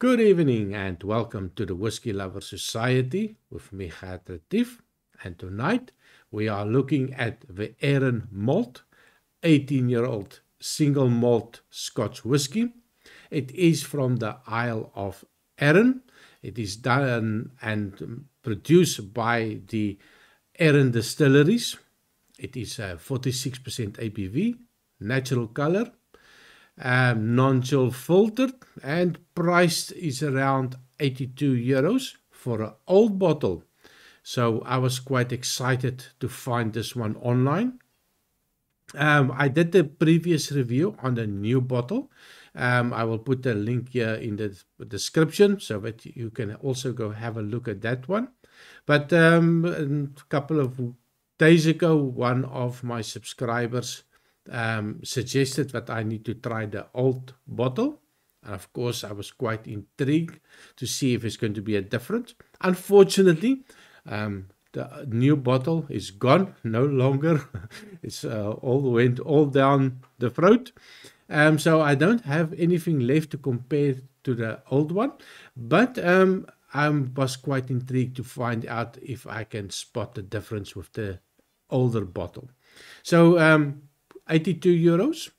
Good evening and welcome to the Whiskey Lover Society with me, Gert Retief. And tonight we are looking at the Aaron Malt, 18 year old single malt Scotch whiskey. It is from the Isle of Arran. It is done and produced by the Arran distilleries. It is uh, a 46% ABV, natural color, um, non-chill filtered and priced is around 82 euros for an old bottle. So I was quite excited to find this one online. Um, I did the previous review on the new bottle. Um, I will put the link here in the description so that you can also go have a look at that one. But um, a couple of days ago, one of my subscribers um, suggested that I need to try the old bottle. And of course, I was quite intrigued to see if it's going to be a difference. Unfortunately, um, the new bottle is gone, no longer. it's uh, all went all down the throat. Um, so I don't have anything left to compare to the old one. But um, I was quite intrigued to find out if I can spot the difference with the older bottle. So um, 82 euros.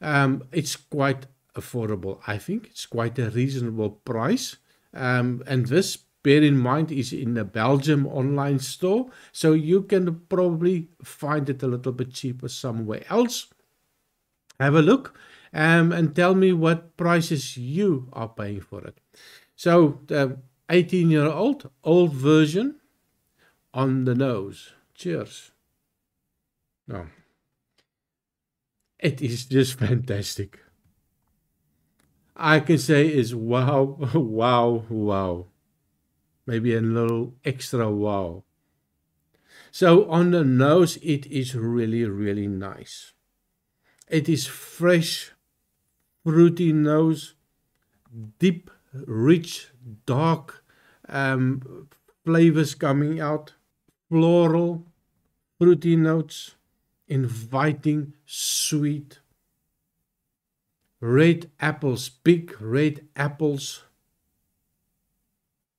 Um, it's quite affordable, I think. It's quite a reasonable price. Um, and this, bear in mind, is in the Belgium online store. So you can probably find it a little bit cheaper somewhere else. Have a look um, and tell me what prices you are paying for it. So the 18 year old, old version on the nose. Cheers. No it is just fantastic. I can say is wow, wow, wow. Maybe a little extra wow. So on the nose, it is really, really nice. It is fresh, fruity nose, deep, rich, dark um, flavors coming out, floral, fruity notes inviting, sweet. Red apples, big red apples.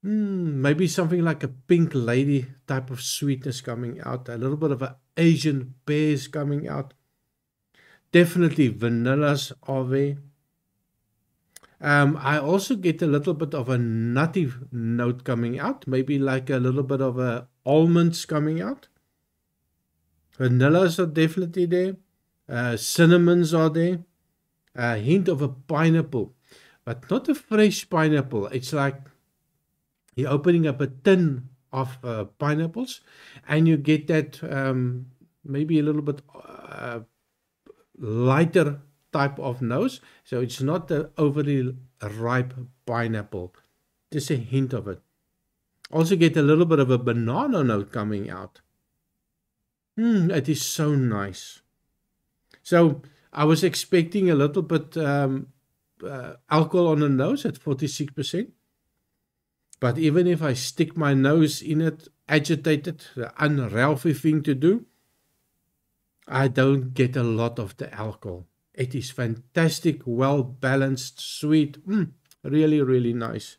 Mm, maybe something like a pink lady type of sweetness coming out. A little bit of an Asian pears coming out. Definitely vanillas are there. Um, I also get a little bit of a nutty note coming out, maybe like a little bit of a almonds coming out. Vanillas are definitely there. Uh, cinnamons are there. A hint of a pineapple, but not a fresh pineapple. It's like you're opening up a tin of uh, pineapples and you get that um, maybe a little bit uh, lighter type of nose. So it's not the overly ripe pineapple, just a hint of it. Also, get a little bit of a banana note coming out. Mm, it is so nice. So I was expecting a little bit um, uh, alcohol on the nose at 46%. But even if I stick my nose in it, agitated, the unhealthy thing to do, I don't get a lot of the alcohol. It is fantastic, well balanced, sweet, mm, really, really nice.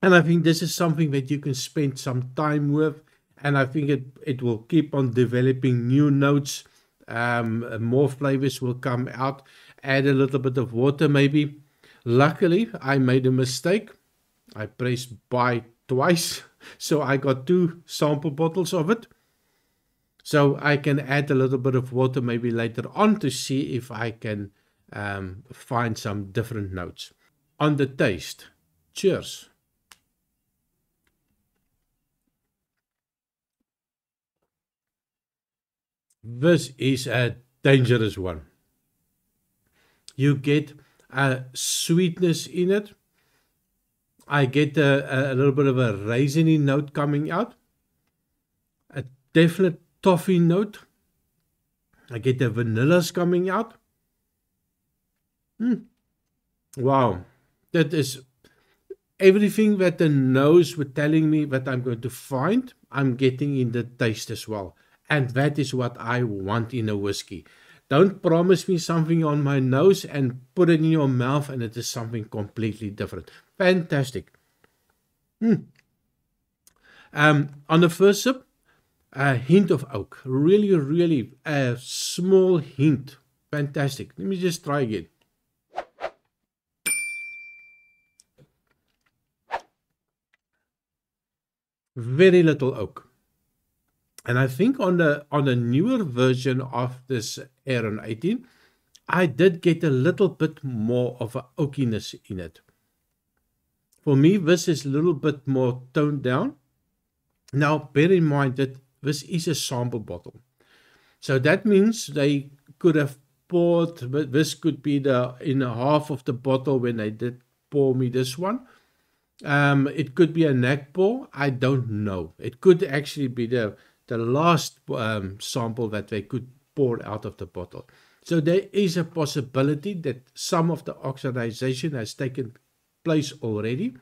And I think this is something that you can spend some time with. and I think it it will keep on developing new notes. Um, more flavors will come out. Add a little bit of water maybe. Luckily, I made a mistake. I pressed buy twice, so I got two sample bottles of it. So I can add a little bit of water maybe later on to see if I can um, find some different notes. On the taste, cheers. this is a dangerous one. You get a sweetness in it. I get a, a little bit of a raisiny note coming out. A definite toffee note. I get the vanillas coming out. Mm. Wow. That is everything that the nose were telling me that I'm going to find, I'm getting in the taste as well. And that is what I want in a whiskey. Don't promise me something on my nose and put it in your mouth and it is something completely different. Fantastic. Mm. Um, on the first sip, a hint of oak. Really, really a small hint. Fantastic. Let me just try again. Very little oak. And I think on the on a newer version of this Aaron 18, I did get a little bit more of an oakiness in it. For me, this is a little bit more toned down. Now bear in mind that this is a sample bottle. So that means they could have poured, but this could be the in a half of the bottle when they did pour me this one. Um, it could be a neck pour. I don't know. It could actually be the the last um, sample that they could pour out of the bottle. So there is a possibility that some of the oxidization has taken place already.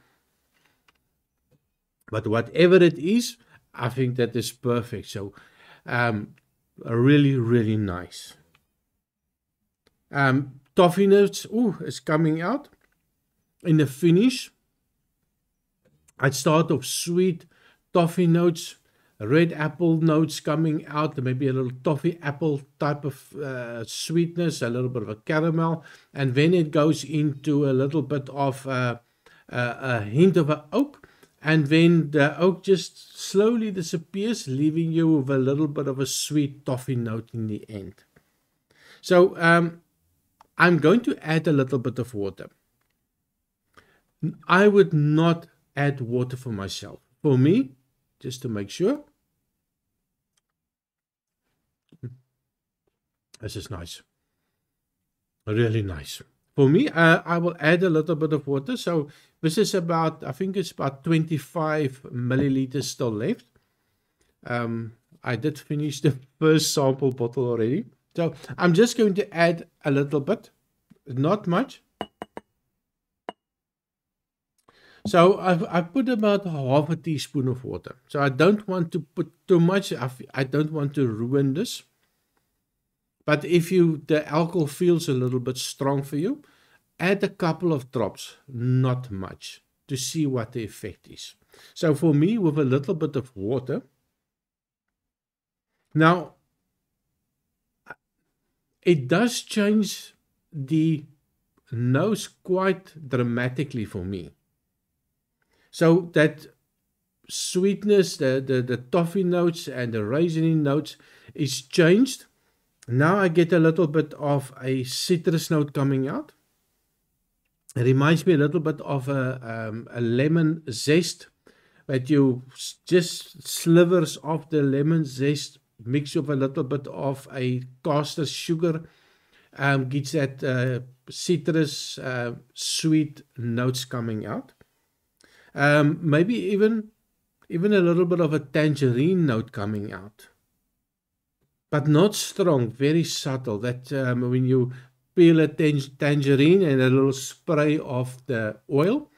But whatever it is, I think that is perfect. So um, really, really nice. Um, toffee ooh, it's coming out in the finish. I start off sweet toffee notes, red apple notes coming out, maybe a little toffee apple type of uh, sweetness, a little bit of a caramel, and then it goes into a little bit of uh, uh, a hint of an oak, and then the oak just slowly disappears, leaving you with a little bit of a sweet toffee note in the end. So um, I'm going to add a little bit of water. I would not add water for myself. For me, just to make sure. This is nice. Really nice. For me, uh, I will add a little bit of water. So this is about, I think it's about 25 milliliters still left. Um, I did finish the first sample bottle already. So I'm just going to add a little bit, not much. So I've, i put about half a teaspoon of water. So I don't want to put too much. I, I don't want to ruin this. But if you the alcohol feels a little bit strong for you, add a couple of drops, not much, to see what the effect is. So for me, with a little bit of water, now it does change the nose quite dramatically for me. So that sweetness, the, the, the toffee notes and the raisiny notes is changed Now I get a little bit of a citrus note coming out. It reminds me a little bit of a, um, a lemon zest that you just slivers of the lemon zest mix up a little bit of a caster sugar um, gets that uh, citrus uh, sweet notes coming out. Um, maybe even even a little bit of a tangerine note coming out. but not strong, very subtle. That um, when you peel a tangerine and a little spray of the oil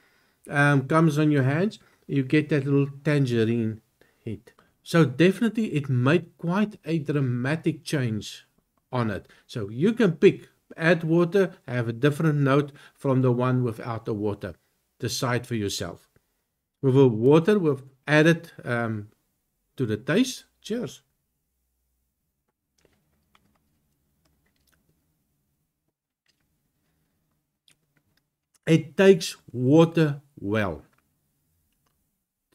um, comes on your hands, you get that little tangerine hit. So definitely it made quite a dramatic change on it. So you can pick, add water, have a different note from the one without the water. Decide for yourself. With the water, we've added um, to the taste. Cheers. It takes water well.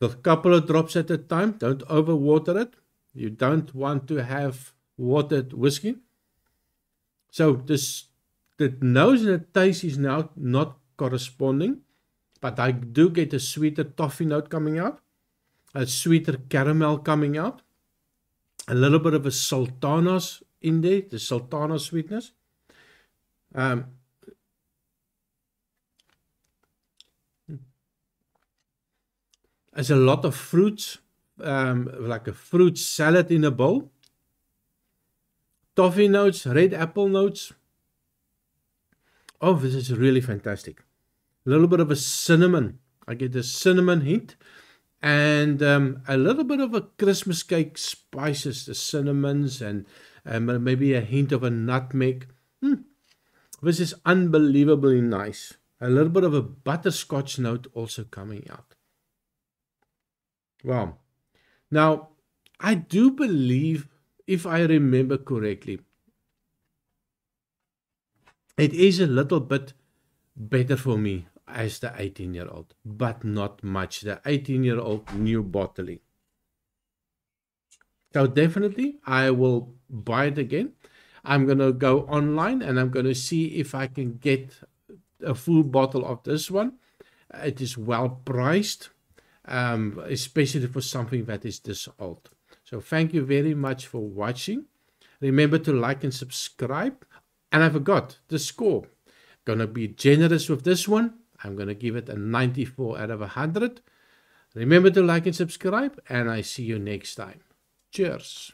A couple of drops at a time. Don't overwater it. You don't want to have watered whiskey. So this, the nose and the taste is now not corresponding, but I do get a sweeter toffee note coming out, a sweeter caramel coming out, a little bit of a sultanas in there, the sultana sweetness. Um, is a lot of fruits, um, like a fruit salad in a bowl. Toffee notes, red apple notes. Oh, this is really fantastic. A little bit of a cinnamon. I get the cinnamon hint and um, a little bit of a Christmas cake spices, the cinnamons and um, maybe a hint of a nutmeg. Hmm. This is unbelievably nice. A little bit of a butterscotch note also coming out. Wow. Now, I do believe, if I remember correctly, it is a little bit better for me as the 18 year old, but not much. The 18 year old new bottling. So definitely I will buy it again. I'm going to go online and I'm going to see if I can get a full bottle of this one. It is well priced um, especially for something that is this old. So thank you very much for watching. Remember to like and subscribe. And I forgot the score. Gonna be generous with this one. I'm gonna give it a 94 out of 100. Remember to like and subscribe, and I see you next time. Cheers.